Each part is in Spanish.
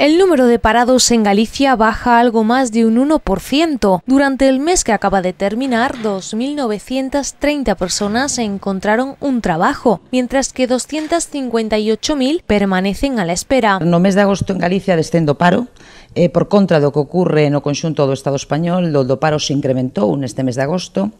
El número de parados en Galicia baja algo más de un 1%. Durante el mes que acaba de terminar, 2.930 personas encontraron un trabajo, mientras que 258.000 permanecen a la espera. En No mes de agosto en Galicia descendo paro, eh, por contra de lo que ocurre en el conjunto del Estado español, el do paro se en este mes de agosto,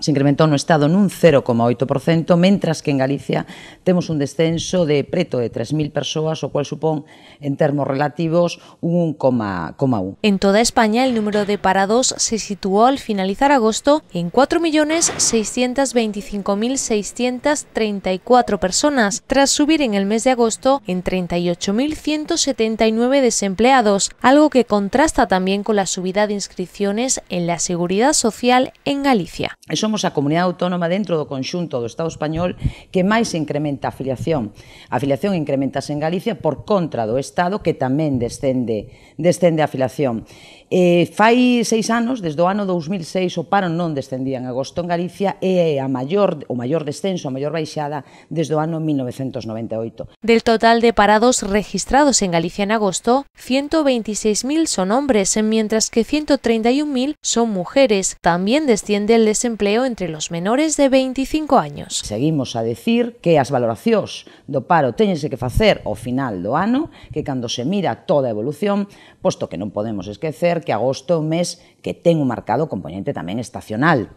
se en un Estado en un 0,8%, mientras que en Galicia tenemos un descenso de preto de 3.000 personas, lo cual supone en términos relativos, un 1,1. En toda España, el número de parados se situó al finalizar agosto en 4.625.634 personas, tras subir en el mes de agosto en 38.179 desempleados, algo que contrasta también con la subida de inscripciones en la Seguridad Social en Galicia. somos a comunidade autónoma dentro do conxunto do Estado español que máis incrementa a afiliación. A afiliación incrementase en Galicia por contra do Estado que tamén descende, descende a afiliación. Eh, fai seis anos, desde o ano 2006, o paro non descendía en agosto en Galicia e a maior, o maior descenso, a maior baixada desde o ano 1998. Del total de parados registrados en Galicia en agosto, 126.000 son hombres, mientras que 131.000 son mujeres. También desciende el desempleo desempleo entre los menores de 25 años. Seguimos a decir que as valoracións do paro teñense que facer ao final do ano, que cando se mira toda a evolución, posto que non podemos esquecer que agosto é un mes que ten un marcado componente tamén estacional.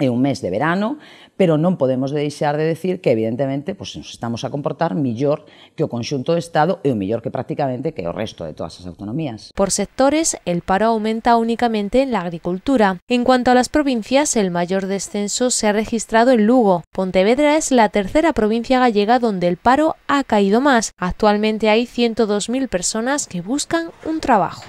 En eh, un mes de verano, pero no podemos desear de decir que evidentemente pues, nos estamos a comportar mejor que el conxunto de Estado y e o mejor que prácticamente que el resto de todas las autonomías. Por sectores, el paro aumenta únicamente en la agricultura. En cuanto a las provincias, el mayor descenso se ha registrado en Lugo. Pontevedra es la tercera provincia gallega donde el paro ha caído más. Actualmente hay 102.000 personas que buscan un trabajo.